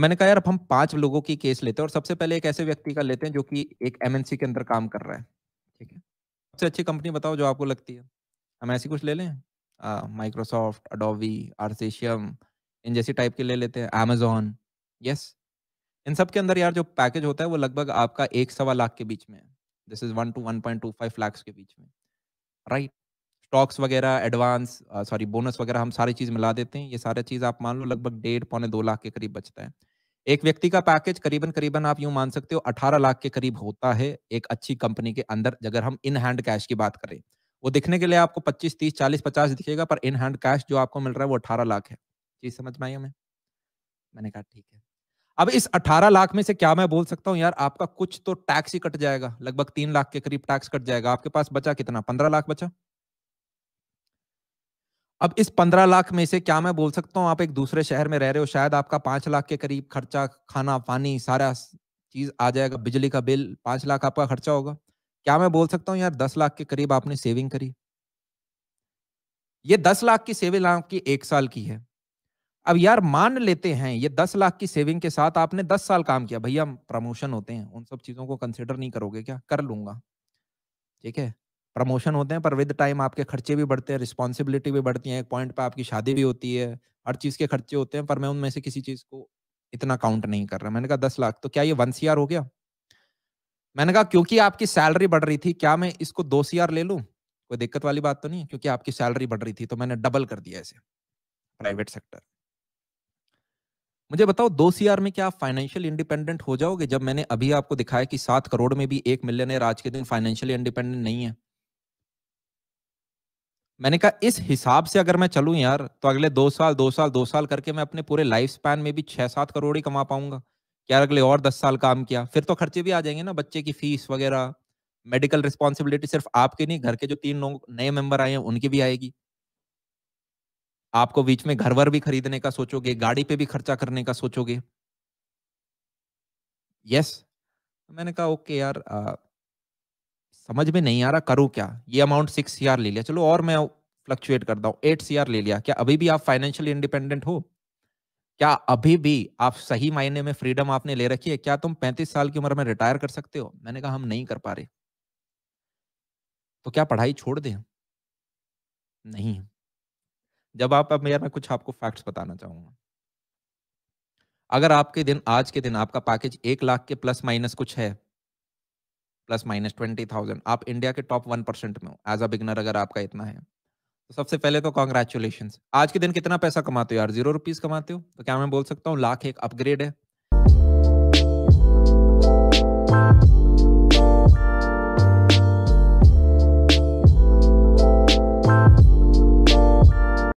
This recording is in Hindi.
मैंने कहा यार अब हम पांच लोगों की केस लेते हैं और सबसे पहले एक ऐसे व्यक्ति का लेते हैं जो कि एक एमएनसी के अंदर काम कर रहा है ठीक है सबसे अच्छी कंपनी बताओ जो आपको लगती है हम ऐसी कुछ ले लें माइक्रोसॉफ्ट अडोवी आर्सेशियम इन जैसी टाइप के ले लेते हैं अमेजोन यस इन सब के अंदर यार जो पैकेज होता है वो लगभग आपका एक सवा लाख के बीच में है this is one two one point two five lakh के बीच में राइट स्टॉक्स वगैरह एडवांस सॉरी बोनस वगैरह हम सारी चीज़ मिला देते हैं ये सारी चीज़ आप मान लो लगभग डेढ़ पौने दो लाख के करीब बचता है एक व्यक्ति का पैकेज करीबन करीबन आप यूं मान सकते हो 18 लाख के करीब होता है एक अच्छी कंपनी के अंदर अगर हम इन हैंड कैश की बात करें वो दिखने के लिए आपको 25 30 40 50 दिखेगा पर इन हैंड कैश जो आपको मिल रहा है वो 18 लाख है चीज समझ में आई हमें मैंने कहा ठीक है अब इस 18 लाख में से क्या मैं बोल सकता हूँ यार आपका कुछ तो टैक्स ही कट जाएगा लगभग तीन लाख के करीब टैक्स कट जाएगा आपके पास बचा कितना पंद्रह लाख बचा अब इस पंद्रह लाख में से क्या मैं बोल सकता हूँ आप एक दूसरे शहर में रह रहे हो शायद आपका पांच लाख के करीब खर्चा खाना पानी सारा चीज आ जाएगा बिजली का बिल पांच लाख आपका खर्चा होगा क्या मैं बोल सकता हूँ यार दस लाख के करीब आपने सेविंग करी ये दस लाख की सेविंग आपकी एक साल की है अब यार मान लेते हैं ये दस लाख की सेविंग के साथ आपने दस साल काम किया भैया प्रमोशन होते हैं उन सब चीजों को कंसिडर नहीं करोगे क्या कर लूंगा ठीक है प्रमोशन होते हैं पर विद टाइम आपके खर्चे भी बढ़ते हैं रिस्पॉन्सिबिलिटी भी बढ़ती है एक पॉइंट पर आपकी शादी भी होती है हर चीज के खर्चे होते हैं पर मैं उनमें से किसी चीज को इतना काउंट नहीं कर रहा मैंने कहा दस लाख तो क्या ये वन सी हो गया मैंने कहा क्योंकि आपकी सैलरी बढ़ रही थी क्या मैं इसको दो सी ले लूँ कोई दिक्कत वाली बात तो नहीं क्योंकि आपकी सैलरी बढ़ रही थी तो मैंने डबल कर दिया इसे प्राइवेट सेक्टर मुझे बताओ दो सी में क्या आप फाइनेंशियल इंडिपेंडेंट हो जाओगे जब मैंने अभी आपको दिखाया कि सात करोड़ में भी एक मिलियनर आज के दिन फाइनेंशियली इंडिपेंडेंट नहीं है मैंने कहा इस हिसाब से अगर मैं चलूं यार तो अगले दो साल दो साल दो साल करके मैं अपने पूरे लाइफ स्पैन में भी छह सात करोड़ ही कमा पाऊंगा यार अगले और दस साल काम किया फिर तो खर्चे भी आ जाएंगे ना बच्चे की फीस वगैरह मेडिकल रिस्पॉन्सिबिलिटी सिर्फ आपके नहीं घर के जो तीन लोग नए मेंबर आए हैं उनकी भी आएगी आपको बीच में घर वर भी खरीदने का सोचोगे गाड़ी पे भी खर्चा करने का सोचोगे यस तो मैंने कहा ओके यार समझ में नहीं आ रहा करूँ क्या ये अमाउंट सिक्स सी ले लिया चलो और मैं फ्लक्चुएट करता हूँ एट सी ले लिया क्या अभी भी आप फाइनेंशियली इंडिपेंडेंट हो क्या अभी भी आप सही मायने में फ्रीडम आपने ले रखी है क्या तुम पैंतीस साल की उम्र में रिटायर कर सकते हो मैंने कहा हम नहीं कर पा रहे तो क्या पढ़ाई छोड़ दें नहीं जब आप अब यार मैं कुछ आपको फैक्ट्स बताना चाहूंगा अगर आपके दिन आज के दिन आपका पैकेज एक लाख के प्लस माइनस कुछ है प्लस माइनस ट्वेंटी थाउजेंड आप इंडिया के टॉप वन परसेंट में हो एज अ बिगनर अगर आपका इतना है तो सबसे पहले तो कॉन्ग्रेचुलेशन आज के दिन कितना पैसा कमाते हो यार जीरो रुपीज कमाते हो तो क्या मैं बोल सकता हूँ लाख एक अपग्रेड है